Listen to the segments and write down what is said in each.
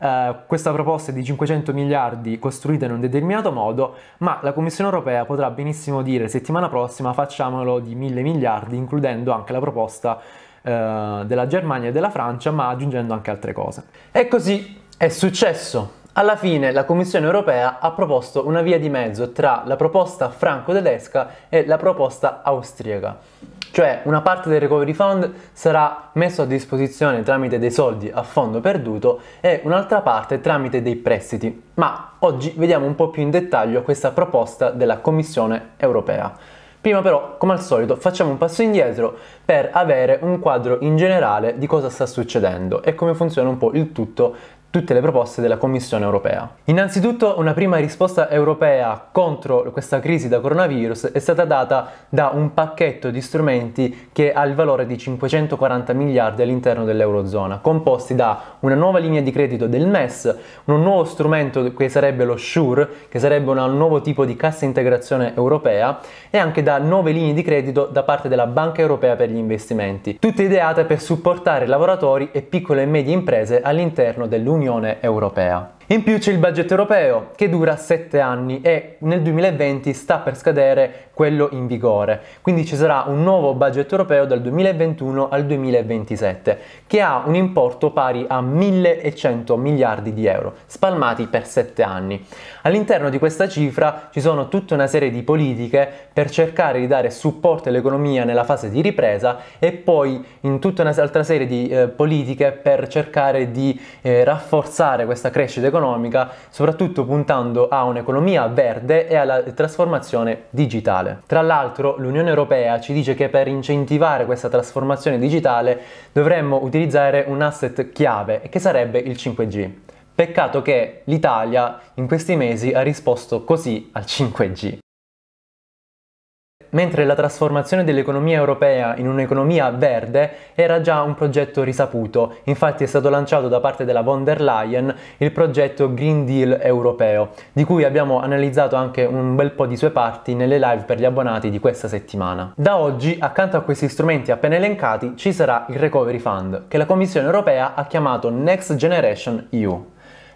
Eh, questa proposta è di 500 miliardi costruita in un determinato modo, ma la Commissione europea potrà benissimo dire settimana prossima facciamolo di 1000 miliardi, includendo anche la proposta eh, della Germania e della Francia, ma aggiungendo anche altre cose. E così è successo. Alla fine la Commissione europea ha proposto una via di mezzo tra la proposta franco-tedesca e la proposta austriaca cioè una parte del recovery fund sarà messo a disposizione tramite dei soldi a fondo perduto e un'altra parte tramite dei prestiti. Ma oggi vediamo un po' più in dettaglio questa proposta della Commissione europea. Prima però, come al solito, facciamo un passo indietro per avere un quadro in generale di cosa sta succedendo e come funziona un po' il tutto tutte le proposte della Commissione europea. Innanzitutto una prima risposta europea contro questa crisi da coronavirus è stata data da un pacchetto di strumenti che ha il valore di 540 miliardi all'interno dell'Eurozona, composti da una nuova linea di credito del MES, un nuovo strumento che sarebbe lo SURE, che sarebbe un nuovo tipo di cassa integrazione europea, e anche da nuove linee di credito da parte della Banca Europea per gli investimenti, tutte ideate per supportare lavoratori e piccole e medie imprese all'interno dell'Unione dell'Unione Europea. In più c'è il budget europeo che dura 7 anni e nel 2020 sta per scadere quello in vigore, quindi ci sarà un nuovo budget europeo dal 2021 al 2027 che ha un importo pari a 1100 miliardi di euro spalmati per 7 anni. All'interno di questa cifra ci sono tutta una serie di politiche per cercare di dare supporto all'economia nella fase di ripresa e poi in tutta un'altra serie di eh, politiche per cercare di eh, rafforzare questa crescita economica economica, soprattutto puntando a un'economia verde e alla trasformazione digitale. Tra l'altro l'Unione Europea ci dice che per incentivare questa trasformazione digitale dovremmo utilizzare un asset chiave, che sarebbe il 5G. Peccato che l'Italia in questi mesi ha risposto così al 5G mentre la trasformazione dell'economia europea in un'economia verde era già un progetto risaputo, infatti è stato lanciato da parte della von der Leyen il progetto Green Deal europeo, di cui abbiamo analizzato anche un bel po' di sue parti nelle live per gli abbonati di questa settimana. Da oggi, accanto a questi strumenti appena elencati, ci sarà il Recovery Fund, che la Commissione europea ha chiamato Next Generation EU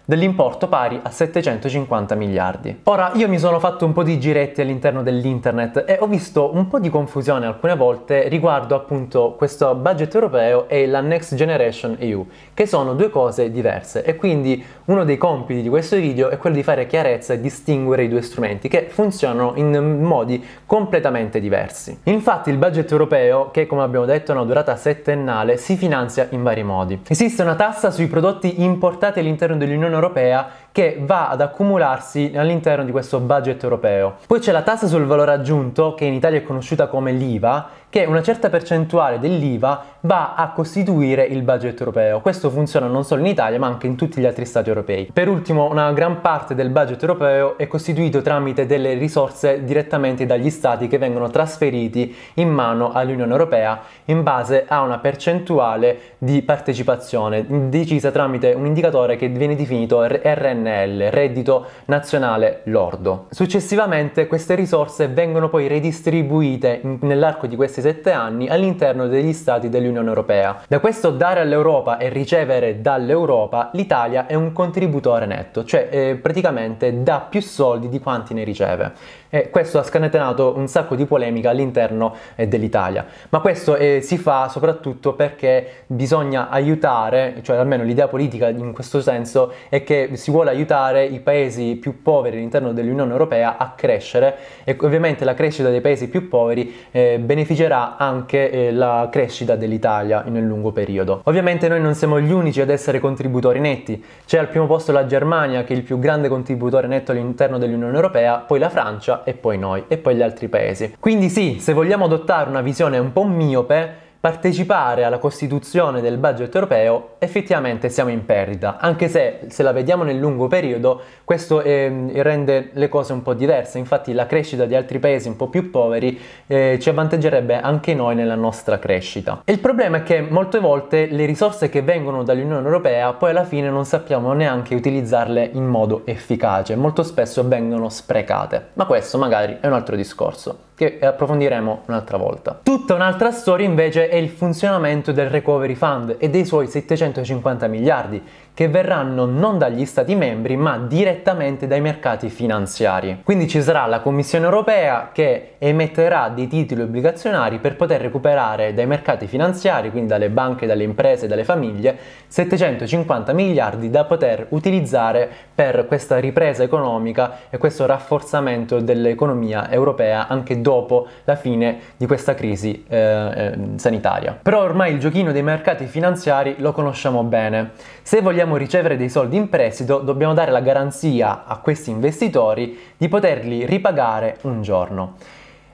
dell'importo pari a 750 miliardi. Ora, io mi sono fatto un po' di giretti all'interno dell'internet e ho visto un po' di confusione alcune volte riguardo appunto questo budget europeo e la Next Generation EU, che sono due cose diverse e quindi uno dei compiti di questo video è quello di fare chiarezza e distinguere i due strumenti che funzionano in modi completamente diversi. Infatti il budget europeo, che come abbiamo detto ha una durata settennale, si finanzia in vari modi. Esiste una tassa sui prodotti importati all'interno dell'Unione europea che va ad accumularsi all'interno di questo budget europeo. Poi c'è la tassa sul valore aggiunto, che in Italia è conosciuta come l'IVA, che una certa percentuale dell'IVA va a costituire il budget europeo. Questo funziona non solo in Italia, ma anche in tutti gli altri stati europei. Per ultimo, una gran parte del budget europeo è costituito tramite delle risorse direttamente dagli stati che vengono trasferiti in mano all'Unione Europea in base a una percentuale di partecipazione decisa tramite un indicatore che viene definito RN RNL, reddito nazionale lordo. Successivamente queste risorse vengono poi redistribuite nell'arco di questi sette anni all'interno degli stati dell'Unione Europea. Da questo dare all'Europa e ricevere dall'Europa, l'Italia è un contributore netto, cioè eh, praticamente dà più soldi di quanti ne riceve e questo ha scatenato un sacco di polemica all'interno eh, dell'Italia. Ma questo eh, si fa soprattutto perché bisogna aiutare, cioè almeno l'idea politica in questo senso è che si vuole aiutare i paesi più poveri all'interno dell'Unione Europea a crescere e ovviamente la crescita dei paesi più poveri eh, beneficerà anche eh, la crescita dell'Italia nel lungo periodo. Ovviamente noi non siamo gli unici ad essere contributori netti, c'è al primo posto la Germania che è il più grande contributore netto all'interno dell'Unione Europea, poi la Francia e poi noi e poi gli altri paesi. Quindi sì, se vogliamo adottare una visione un po' miope, partecipare alla costituzione del budget europeo effettivamente siamo in perdita, anche se se la vediamo nel lungo periodo questo eh, rende le cose un po' diverse, infatti la crescita di altri paesi un po' più poveri eh, ci avvantaggerebbe anche noi nella nostra crescita. E il problema è che molte volte le risorse che vengono dall'Unione Europea poi alla fine non sappiamo neanche utilizzarle in modo efficace, molto spesso vengono sprecate, ma questo magari è un altro discorso che approfondiremo un'altra volta. Tutta un'altra storia invece è il funzionamento del Recovery Fund e dei suoi 750 miliardi, che verranno non dagli Stati membri ma direttamente dai mercati finanziari. Quindi ci sarà la Commissione europea che emetterà dei titoli obbligazionari per poter recuperare dai mercati finanziari, quindi dalle banche, dalle imprese, dalle famiglie, 750 miliardi da poter utilizzare per questa ripresa economica e questo rafforzamento dell'economia europea anche dopo la fine di questa crisi eh, eh sanitaria. Però ormai il giochino dei mercati finanziari lo conosciamo bene. Se vogliamo vogliamo ricevere dei soldi in prestito, dobbiamo dare la garanzia a questi investitori di poterli ripagare un giorno.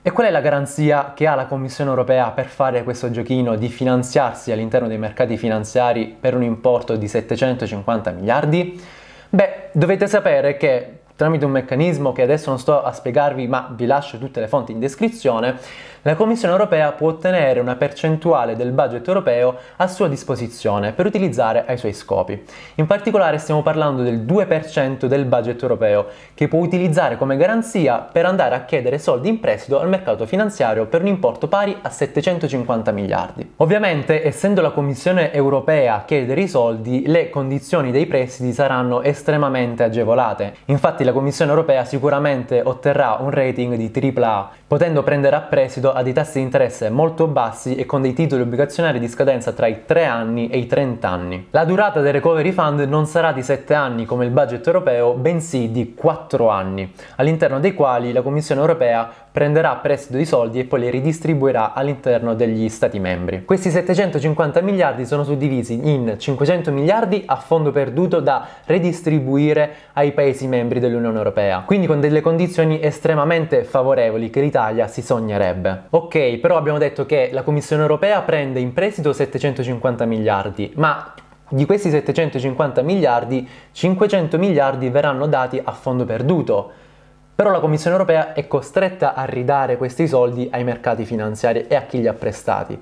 E qual è la garanzia che ha la Commissione europea per fare questo giochino di finanziarsi all'interno dei mercati finanziari per un importo di 750 miliardi? Beh, dovete sapere che tramite un meccanismo che adesso non sto a spiegarvi ma vi lascio tutte le fonti in descrizione, la Commissione europea può ottenere una percentuale del budget europeo a sua disposizione per utilizzare ai suoi scopi. In particolare stiamo parlando del 2% del budget europeo che può utilizzare come garanzia per andare a chiedere soldi in prestito al mercato finanziario per un importo pari a 750 miliardi. Ovviamente, essendo la Commissione europea a chiedere i soldi, le condizioni dei prestiti saranno estremamente agevolate. Infatti la Commissione europea sicuramente otterrà un rating di AAA, potendo prendere a prestito subito a dei tassi di interesse molto bassi e con dei titoli obbligazionari di scadenza tra i 3 anni e i 30 anni. La durata del recovery fund non sarà di 7 anni come il budget europeo, bensì di 4 anni, all'interno dei quali la Commissione europea prenderà prestito i soldi e poi li ridistribuirà all'interno degli stati membri. Questi 750 miliardi sono suddivisi in 500 miliardi a fondo perduto da redistribuire ai paesi membri dell'Unione Europea, quindi con delle condizioni estremamente favorevoli che l'Italia si sognerebbe. Ok, però abbiamo detto che la Commissione europea prende in prestito 750 miliardi, ma di questi 750 miliardi, 500 miliardi verranno dati a fondo perduto. Però la Commissione europea è costretta a ridare questi soldi ai mercati finanziari e a chi li ha prestati.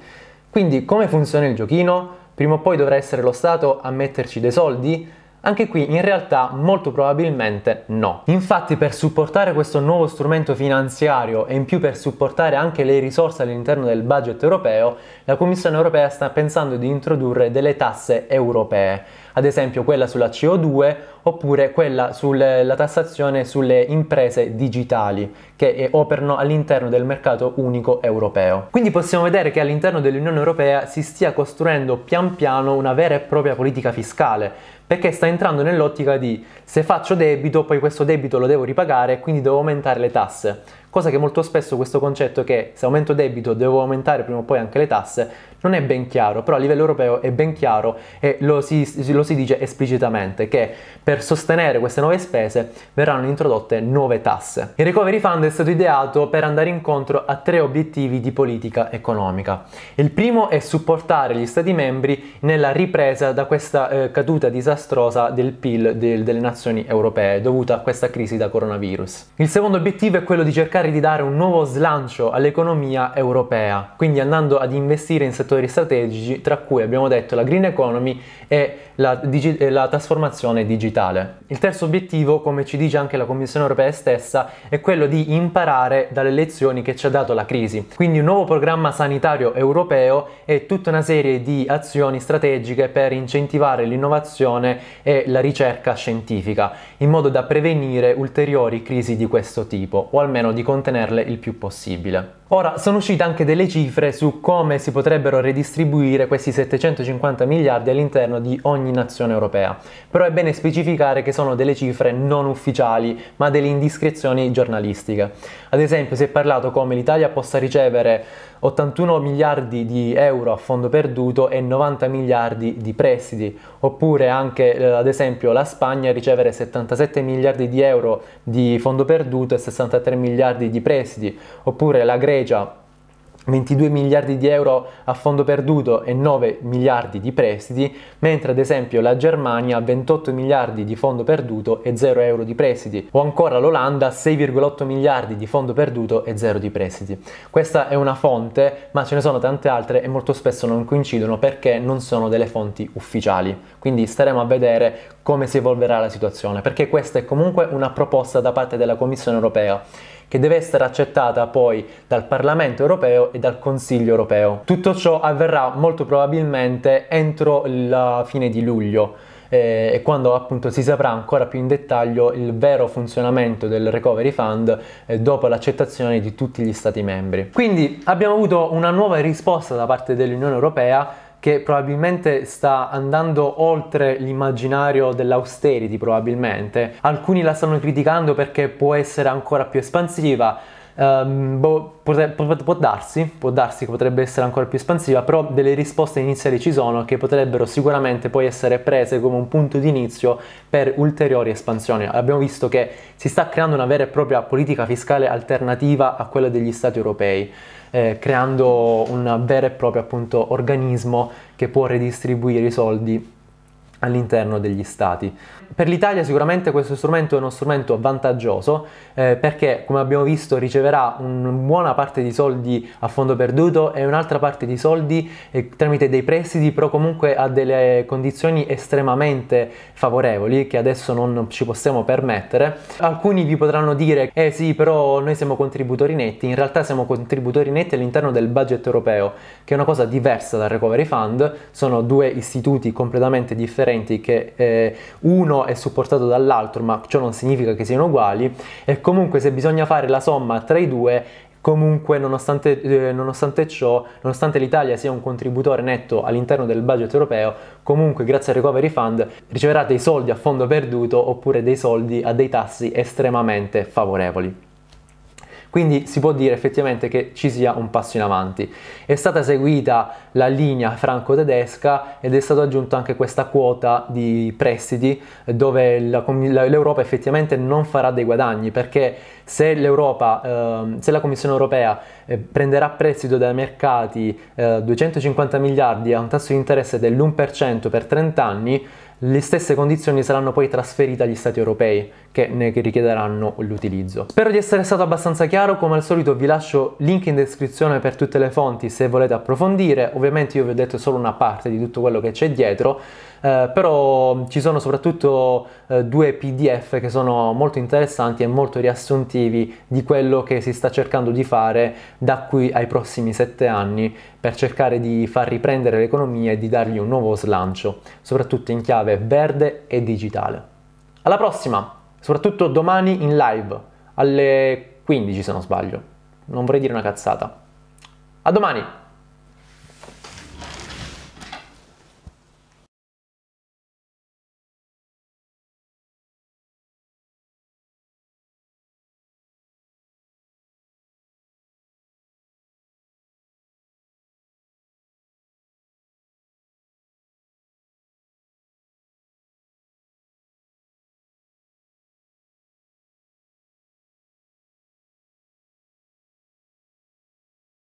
Quindi come funziona il giochino? Prima o poi dovrà essere lo Stato a metterci dei soldi? Anche qui in realtà molto probabilmente no. Infatti per supportare questo nuovo strumento finanziario e in più per supportare anche le risorse all'interno del budget europeo, la Commissione europea sta pensando di introdurre delle tasse europee ad esempio quella sulla CO2 oppure quella sulla tassazione sulle imprese digitali che eh, operano all'interno del mercato unico europeo. Quindi possiamo vedere che all'interno dell'Unione Europea si stia costruendo pian piano una vera e propria politica fiscale, perché sta entrando nell'ottica di se faccio debito, poi questo debito lo devo ripagare e quindi devo aumentare le tasse cosa che molto spesso questo concetto che se aumento debito devo aumentare prima o poi anche le tasse non è ben chiaro, però a livello europeo è ben chiaro e lo si, lo si dice esplicitamente che per sostenere queste nuove spese verranno introdotte nuove tasse. Il Recovery Fund è stato ideato per andare incontro a tre obiettivi di politica economica. Il primo è supportare gli Stati membri nella ripresa da questa eh, caduta disastrosa del PIL del, delle nazioni europee dovuta a questa crisi da coronavirus. Il secondo obiettivo è quello di cercare cercare di dare un nuovo slancio all'economia europea, quindi andando ad investire in settori strategici tra cui abbiamo detto la green economy e la, digi- la trasformazione digitale. Il terzo obiettivo, come ci dice anche la Commissione europea stessa, è quello di imparare dalle lezioni che ci ha dato la crisi. Quindi un nuovo programma sanitario europeo e tutta una serie di azioni strategiche per incentivare l'innovazione e la ricerca scientifica, in modo da prevenire ulteriori crisi di questo tipo, o almeno di contenerle il più possibile. Ora, sono uscite anche delle cifre su come si potrebbero redistribuire questi 750 miliardi all'interno di ogni nazione europea, però è bene specificare che sono delle cifre non ufficiali, ma delle indiscrezioni giornalistiche. Ad esempio si è parlato come l'Italia possa ricevere 81 miliardi di euro a fondo perduto e 90 miliardi di prestiti, oppure anche eh, ad esempio la Spagna ricevere 77 miliardi di euro di fondo perduto e 63 miliardi di prestiti, oppure la Grecia Grecia 22 miliardi di euro a fondo perduto e 9 miliardi di prestiti, mentre ad esempio la Germania ha 28 miliardi di fondo perduto e 0 euro di prestiti, o ancora l'Olanda 6,8 miliardi di fondo perduto e 0 di prestiti. Questa è una fonte, ma ce ne sono tante altre e molto spesso non coincidono perché non sono delle fonti ufficiali. Quindi staremo a vedere come si evolverà la situazione, perché questa è comunque una proposta da parte della Commissione europea che deve essere accettata poi dal Parlamento europeo e dal Consiglio europeo. Tutto ciò avverrà molto probabilmente entro la fine di luglio eh, e quando appunto si saprà ancora più in dettaglio il vero funzionamento del Recovery Fund eh, dopo l'accettazione di tutti gli Stati membri. Quindi abbiamo avuto una nuova risposta da parte dell'Unione Europea che probabilmente sta andando oltre l'immaginario dell'austerity probabilmente. Alcuni la stanno criticando perché può essere ancora più espansiva, Ehm, boh, potre, può, può, darsi, può darsi che potrebbe essere ancora più espansiva, però delle risposte iniziali ci sono che potrebbero sicuramente poi essere prese come un punto di inizio per ulteriori espansioni. Abbiamo visto che si sta creando una vera e propria politica fiscale alternativa a quella degli Stati europei. Eh, creando un vero e proprio appunto organismo che può redistribuire i soldi all'interno degli stati. Per l'Italia sicuramente questo strumento è uno strumento vantaggioso eh, perché come abbiamo visto riceverà una buona parte di soldi a fondo perduto e un'altra parte di soldi eh, tramite dei prestiti però comunque a delle condizioni estremamente favorevoli che adesso non ci possiamo permettere. Alcuni vi potranno dire eh sì però noi siamo contributori netti, in realtà siamo contributori netti all'interno del budget europeo che è una cosa diversa dal recovery fund, sono due istituti completamente differenti differenti che eh, uno è supportato dall'altro, ma ciò non significa che siano uguali e comunque se bisogna fare la somma tra i due Comunque, nonostante, eh, nonostante, ciò, nonostante l'Italia sia un contributore netto all'interno del budget europeo, comunque grazie al Recovery Fund riceverà dei soldi a fondo perduto oppure dei soldi a dei tassi estremamente favorevoli. Quindi si può dire effettivamente che ci sia un passo in avanti. È stata seguita la linea franco-tedesca ed è stata aggiunta anche questa quota di prestiti dove l'Europa effettivamente non farà dei guadagni perché se l'Europa, ehm, se la Commissione europea eh, prenderà prestito dai mercati 250 eh, miliardi a un tasso di interesse dell'1% per 30 anni, le stesse condizioni saranno poi trasferite agli stati europei che ne richiederanno l'utilizzo. Spero di essere stato abbastanza chiaro, come al solito vi lascio link in descrizione per tutte le fonti se volete approfondire, ovviamente io vi ho detto solo una parte di tutto quello che c'è dietro, eh, però ci sono soprattutto eh, due PDF che sono molto interessanti e molto riassuntivi di quello che si sta cercando di fare da qui ai prossimi sette anni per cercare di far riprendere l'economia e di dargli un nuovo slancio, soprattutto in chiave verde e digitale. Alla prossima, soprattutto domani in live alle 15 se non sbaglio. Non vorrei dire una cazzata. A domani!